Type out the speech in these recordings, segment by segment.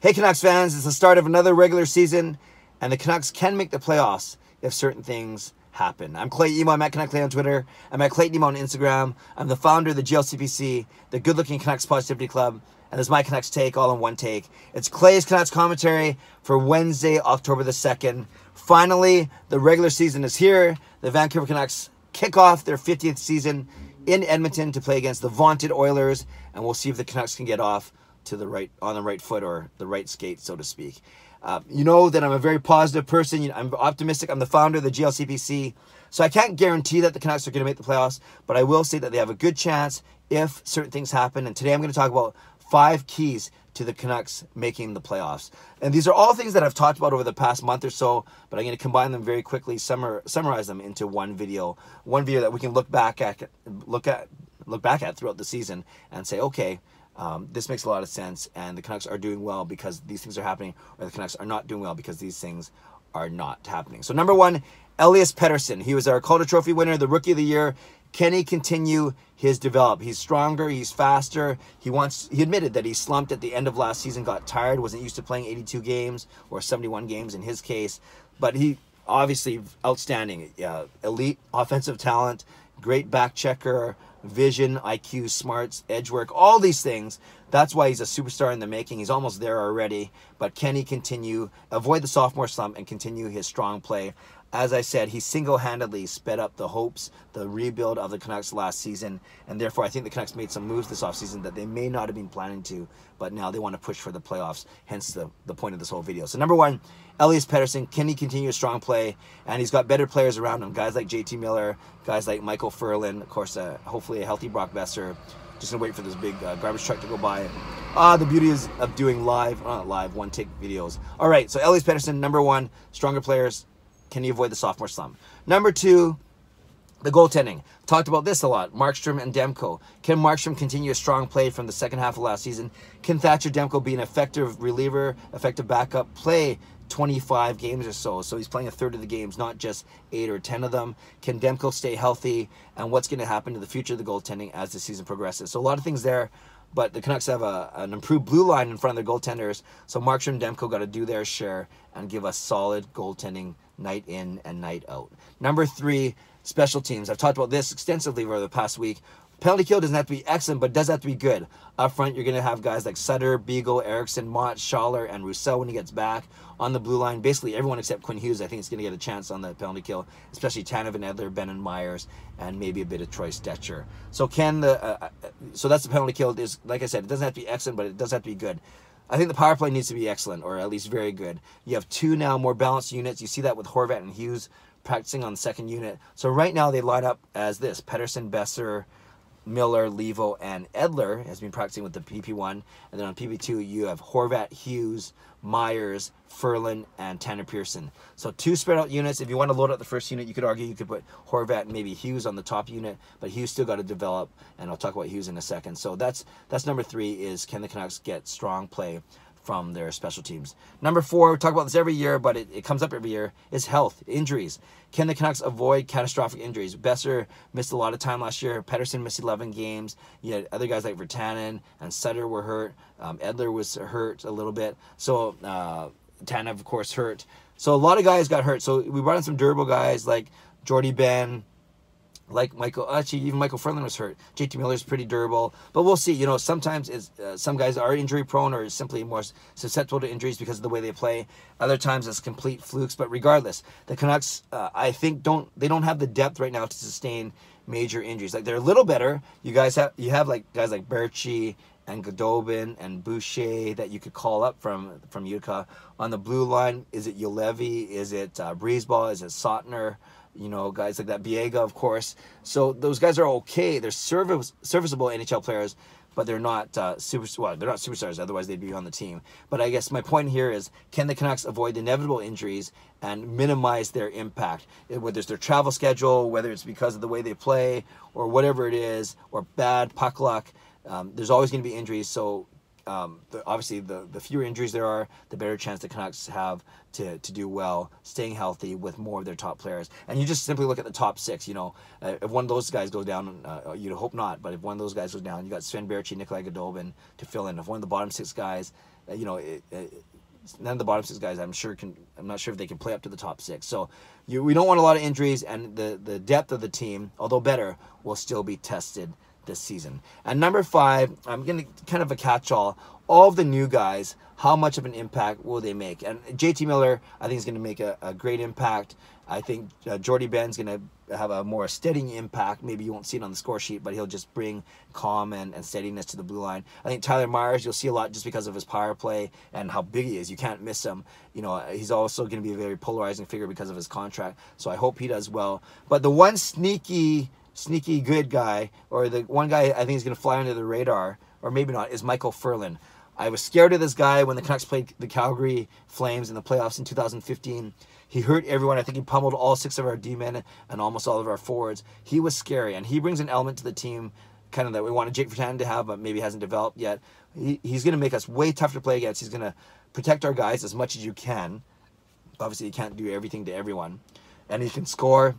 Hey Canucks fans, it's the start of another regular season, and the Canucks can make the playoffs if certain things happen. I'm Clay Emo, I'm at Canuck Clay on Twitter, I'm at Clayton Emo on Instagram, I'm the founder of the GLCPC, the Good Looking Canucks Positivity Club, and this is my Canucks take all in one take. It's Clay's Canucks commentary for Wednesday, October the 2nd. Finally, the regular season is here. The Vancouver Canucks kick off their 50th season in Edmonton to play against the vaunted Oilers, and we'll see if the Canucks can get off to the right on the right foot or the right skate, so to speak. Um, you know that I'm a very positive person. I'm optimistic. I'm the founder of the GLCPC. So I can't guarantee that the Canucks are going to make the playoffs, but I will say that they have a good chance if certain things happen. And today I'm going to talk about five keys to the Canucks making the playoffs. And these are all things that I've talked about over the past month or so, but I'm going to combine them very quickly, summar, summarize them into one video, one video that we can look back at, look at, look back at throughout the season and say, okay, um, this makes a lot of sense, and the Canucks are doing well because these things are happening, or the Canucks are not doing well because these things are not happening. So number one, Elias Pettersson. He was our Calder Trophy winner, the Rookie of the Year. Can he continue his develop? He's stronger, he's faster. He wants. He admitted that he slumped at the end of last season, got tired, wasn't used to playing 82 games or 71 games in his case, but he obviously outstanding, uh, elite offensive talent, great back checker vision, IQ, smarts, edge work, all these things. That's why he's a superstar in the making. He's almost there already. But can he continue, avoid the sophomore slump, and continue his strong play? As I said, he single handedly sped up the hopes, the rebuild of the Canucks last season, and therefore I think the Canucks made some moves this offseason that they may not have been planning to, but now they want to push for the playoffs, hence the, the point of this whole video. So, number one, Elias Pettersson, can he continue a strong play? And he's got better players around him, guys like JT Miller, guys like Michael Furlan, of course, uh, hopefully a healthy Brock Besser. Just gonna wait for this big uh, garbage truck to go by. Ah, the beauty is of doing live, not uh, live, one take videos. All right, so Elias Pettersson, number one, stronger players, can he avoid the sophomore slump? Number two, the goaltending. Talked about this a lot. Markstrom and Demko. Can Markstrom continue a strong play from the second half of last season? Can Thatcher Demko be an effective reliever, effective backup, play 25 games or so? So he's playing a third of the games, not just eight or 10 of them. Can Demko stay healthy? And what's going to happen to the future of the goaltending as the season progresses? So a lot of things there. But the Canucks have a, an improved blue line in front of their goaltenders. So Markstrom and Demko got to do their share and give us solid goaltending night in and night out. Number three, special teams. I've talked about this extensively over the past week. Penalty kill doesn't have to be excellent, but does have to be good. Up front, you're going to have guys like Sutter, Beagle, Erickson, Mott, Schaller, and Rousseau when he gets back on the blue line. Basically, everyone except Quinn Hughes, I think, is going to get a chance on the penalty kill, especially Tanev and Edler, Ben and Myers, and maybe a bit of Troy Stetcher. So can the uh, uh so that's the penalty kill. Is like I said, it doesn't have to be excellent, but it does have to be good. I think the power play needs to be excellent, or at least very good. You have two now more balanced units. You see that with Horvat and Hughes practicing on the second unit. So right now they line up as this, Pedersen, Besser, Miller, Levo, and Edler has been practicing with the PP1. And then on PP2, you have Horvat, Hughes, Myers, Furlan, and Tanner Pearson. So two spread out units. If you want to load up the first unit, you could argue you could put Horvat and maybe Hughes on the top unit, but Hughes still got to develop, and I'll talk about Hughes in a second. So that's that's number three is can the Canucks get strong play from their special teams. Number four, we talk about this every year, but it, it comes up every year, is health, injuries. Can the Canucks avoid catastrophic injuries? Besser missed a lot of time last year. Pedersen missed 11 games. You had other guys like Vertanen and Sutter were hurt. Um, Edler was hurt a little bit. So uh, Tanev, of course, hurt. So a lot of guys got hurt. So we brought in some durable guys like Jordy Ben, like Michael, actually, even Michael Franklin was hurt. JT Miller's pretty durable, but we'll see. You know, sometimes uh, some guys are injury prone or simply more susceptible to injuries because of the way they play. Other times it's complete flukes. But regardless, the Canucks, uh, I think, don't they don't have the depth right now to sustain major injuries. Like they're a little better. You guys have you have like guys like Berchi and Godobin and Boucher that you could call up from from Utica on the blue line. Is it Yulevi? Is it uh, Breezeball? Is it Sotner? you know, guys like that. Viega, of course. So those guys are okay. They're service, serviceable NHL players, but they're not uh, super. Well, they're not superstars. Otherwise, they'd be on the team. But I guess my point here is: can the Canucks avoid inevitable injuries and minimize their impact? Whether it's their travel schedule, whether it's because of the way they play, or whatever it is, or bad puck luck. Um, there's always going to be injuries. So um, the, obviously the, the fewer injuries there are, the better chance the Canucks have to, to do well, staying healthy with more of their top players. And you just simply look at the top six. You know, uh, if one of those guys goes down, uh, you hope not, but if one of those guys goes down, you got Sven Berchi, Nikolai Godobin to fill in. If one of the bottom six guys, uh, you know, it, it, none of the bottom six guys I'm sure can I'm not sure if they can play up to the top six. So you, we don't want a lot of injuries, and the the depth of the team, although better, will still be tested this season. And number five, I'm going to kind of a catch all. All of the new guys, how much of an impact will they make? And JT Miller, I think, is going to make a, a, great impact. I think uh, Jordy Ben's going to have a more steadying impact. Maybe you won't see it on the score sheet, but he'll just bring calm and, and steadiness to the blue line. I think Tyler Myers, you'll see a lot just because of his power play and how big he is. You can't miss him. You know, he's also going to be a very polarizing figure because of his contract. So I hope he does well. But the one sneaky sneaky good guy, or the one guy I think is going to fly under the radar, or maybe not, is Michael Furlan. I was scared of this guy when the Canucks played the Calgary Flames in the playoffs in 2015. He hurt everyone. I think he pummeled all six of our D-men and almost all of our forwards. He was scary, and he brings an element to the team kind of that we wanted Jake Vertanen to have, but maybe hasn't developed yet. He, he's going to make us way tough to play against. He's going to protect our guys as much as you can. Obviously, you can't do everything to everyone. And he can score.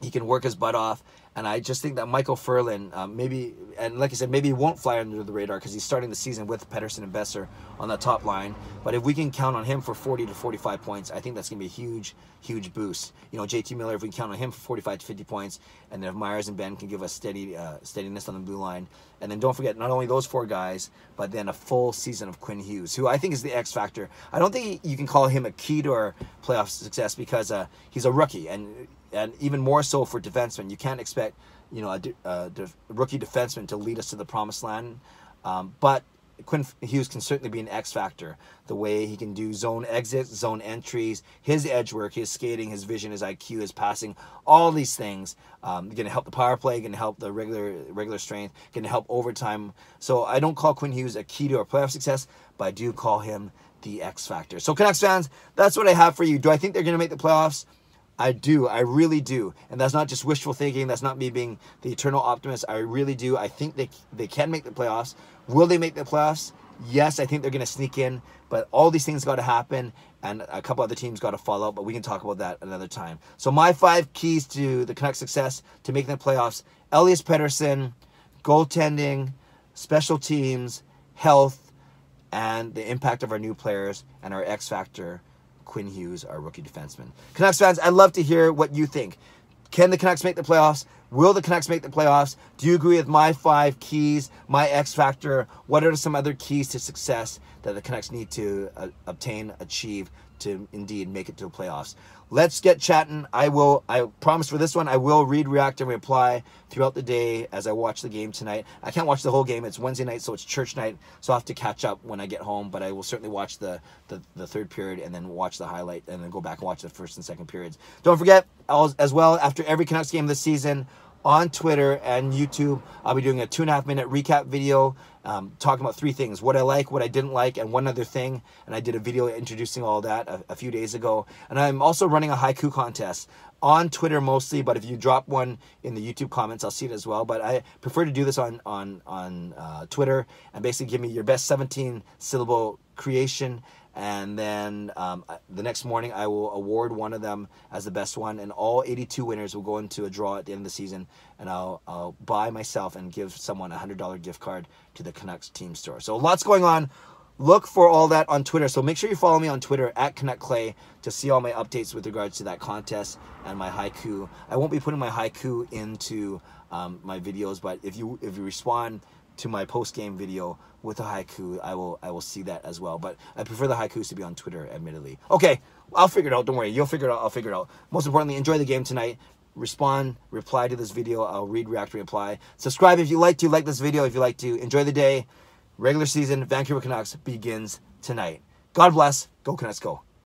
He can work his butt off. And I just think that Michael Furlan, um, maybe, and like I said, maybe he won't fly under the radar because he's starting the season with Pedersen and Besser on the top line. But if we can count on him for 40 to 45 points, I think that's going to be a huge, huge boost. You know, JT Miller, if we can count on him for 45 to 50 points, and then if Myers and Ben can give us steady uh, steadiness on the blue line. And then don't forget, not only those four guys, but then a full season of Quinn Hughes, who I think is the X factor. I don't think you can call him a key to our playoff success because uh, he's a rookie, and, and even more so for defensemen. You can't expect expect you know a, a, a rookie defenseman to lead us to the promised land. Um, but Quinn Hughes can certainly be an X factor. The way he can do zone exits, zone entries, his edge work, his skating, his vision, his IQ, his passing, all these things um, going to help the power play, going to help the regular regular strength, going to help overtime. So I don't call Quinn Hughes a key to our playoff success, but I do call him the X factor. So Canucks fans, that's what I have for you. Do I think they're going to make the playoffs? I do. I really do. And that's not just wishful thinking. That's not me being the eternal optimist. I really do. I think they, they can make the playoffs. Will they make the playoffs? Yes, I think they're going to sneak in, but all these things got to happen, and a couple other teams got to follow up, but we can talk about that another time. So, my five keys to the Canucks' success to making the playoffs Elias Pedersen, goaltending, special teams, health, and the impact of our new players and our X Factor Quinn Hughes, our rookie defenseman. Canucks fans, I'd love to hear what you think. Can the Canucks make the playoffs? Will the Canucks make the playoffs? Do you agree with my five keys, my X factor? What are some other keys to success that the Canucks need to uh, obtain, achieve to indeed make it to the playoffs. Let's get chatting. I will, I promise for this one, I will read, react, and reply throughout the day as I watch the game tonight. I can't watch the whole game. It's Wednesday night, so it's church night, so i have to catch up when I get home, but I will certainly watch the, the, the third period and then watch the highlight and then go back and watch the first and second periods. Don't forget, as well, after every Canucks game this season, on Twitter and YouTube. I'll be doing a two and a half minute recap video um, talking about three things what I like, what I didn't like, and one other thing. And I did a video introducing all that a, a few days ago. And I'm also running a haiku contest on Twitter mostly, but if you drop one in the YouTube comments, I'll see it as well. But I prefer to do this on, on, on uh, Twitter and basically give me your best 17 syllable creation and then um, the next morning I will award one of them as the best one, and all 82 winners will go into a draw at the end of the season, and I'll, I'll buy myself and give someone a $100 gift card to the Canucks team store. So lots going on. Look for all that on Twitter. So make sure you follow me on Twitter at Connect Clay to see all my updates with regards to that contest and my haiku. I won't be putting my haiku into um, my videos, but if you if you respond to my post game video with a haiku, I will I will see that as well. But I prefer the haikus to be on Twitter, admittedly. Okay, I'll figure it out. Don't worry, you'll figure it out. I'll figure it out. Most importantly, enjoy the game tonight. Respond, reply to this video. I'll read, react, reply. Subscribe if you like to. Like this video if you like to. Enjoy the day. Regular season Vancouver Canucks begins tonight. God bless. Go Canucks, go.